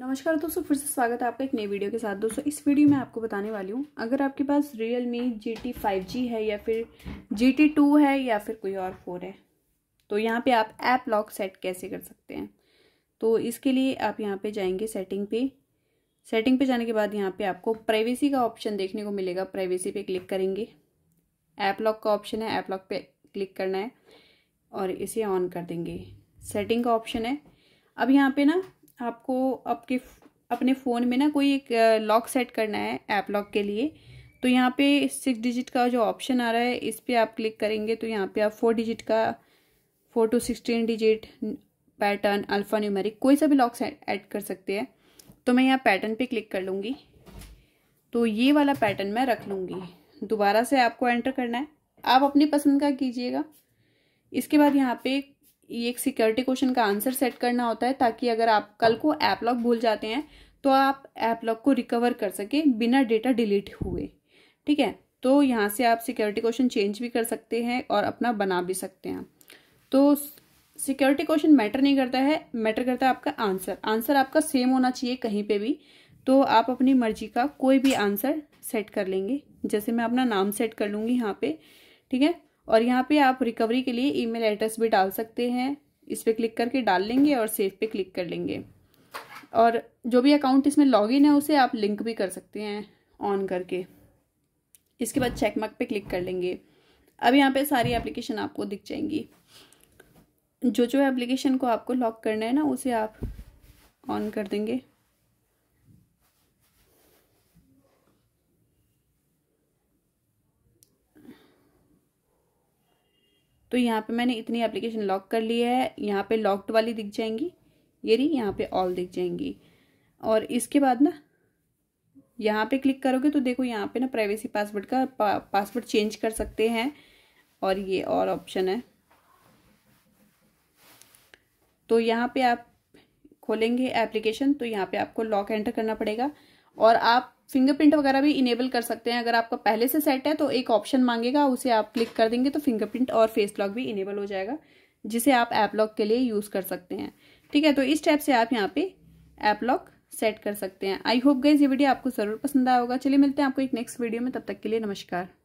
नमस्कार दोस्तों फिर से स्वागत है आपका एक नई वीडियो के साथ दोस्तों इस वीडियो में आपको बताने वाली हूँ अगर आपके पास Realme G T five G है या फिर जी टी टू है या फिर कोई और फोर है तो यहाँ पे आप ऐप लॉक सेट कैसे कर सकते हैं तो इसके लिए आप यहाँ पे जाएंगे सेटिंग पे सेटिंग पे जाने के बाद यहाँ पे आपको प्राइवेसी का ऑप्शन देखने को मिलेगा प्राइवेसी पे क्लिक करेंगे ऐप लॉक का ऑप्शन है ऐप लॉक पे क्लिक करना है और इसे ऑन कर देंगे सेटिंग का ऑप्शन है अब यहाँ पे ना आपको आपके अपने फ़ोन में ना कोई एक लॉक सेट करना है ऐप लॉक के लिए तो यहाँ पे सिक्स डिजिट का जो ऑप्शन आ रहा है इस पर आप क्लिक करेंगे तो यहाँ पे आप फोर डिजिट का four to sixteen digit pattern alphanumeric कोई सा भी लॉक ऐड कर सकते हैं तो मैं यहाँ पैटर्न पे क्लिक कर लूँगी तो ये वाला पैटर्न मैं रख लूँगी दोबारा से आपको एंटर करना है आप अपनी पसंद का कीजिएगा इसके बाद यहाँ पे ये एक सिक्योरिटी क्वेश्चन का आंसर सेट करना होता है ताकि अगर आप कल को ऐप लॉक भूल जाते हैं तो आप ऐप लॉक को रिकवर कर सकें बिना डेटा डिलीट हुए ठीक है तो यहाँ से आप सिक्योरिटी क्वेश्चन चेंज भी कर सकते हैं और अपना बना भी सकते हैं तो सिक्योरिटी क्वेश्चन मैटर नहीं करता है मैटर करता है आपका आंसर आंसर आपका सेम होना चाहिए कहीं पे भी तो आप अपनी मर्जी का कोई भी आंसर सेट कर लेंगे जैसे मैं अपना नाम सेट कर लूँगी यहाँ पे ठीक है और यहाँ पे आप रिकवरी के लिए ईमेल एड्रेस भी डाल सकते हैं इस पर क्लिक करके डाल लेंगे और सेव पे क्लिक कर लेंगे और जो भी अकाउंट इसमें लॉगिन है उसे आप लिंक भी कर सकते हैं ऑन करके इसके बाद चेक मार्क पे क्लिक कर लेंगे अब यहाँ पे सारी एप्लीकेशन आपको दिख जाएंगी जो जो एप्लीकेशन को आपको लॉक करना है ना उसे आप ऑन कर देंगे तो यहाँ पे मैंने इतनी एप्लीकेशन लॉक कर ली है यहाँ पे लॉक्ड वाली दिख जाएंगी ये रही यहाँ पे ऑल दिख जाएंगी और इसके बाद ना यहाँ पे क्लिक करोगे तो देखो यहाँ पे ना प्राइवेसी पासवर्ड का पा, पासवर्ड चेंज कर सकते हैं और ये और ऑप्शन है तो यहाँ पे आप खोलेंगे एप्लीकेशन तो यहाँ पे आपको लॉक एंटर करना पड़ेगा और आप फिंगरप्रिंट वगैरह भी इनेबल कर सकते हैं अगर आपका पहले से सेट है तो एक ऑप्शन मांगेगा उसे आप क्लिक कर देंगे तो फिंगरप्रिंट और फेस लॉक भी इनेबल हो जाएगा जिसे आप ऐप लॉक के लिए यूज़ कर सकते हैं ठीक है तो इस टाइप से आप यहाँ पे ऐप लॉक सेट कर सकते हैं आई होप गाइज ये वीडियो आपको ज़रूर पसंद आया होगा चलिए मिलते हैं आपको एक नेक्स्ट वीडियो में तब तक के लिए नमस्कार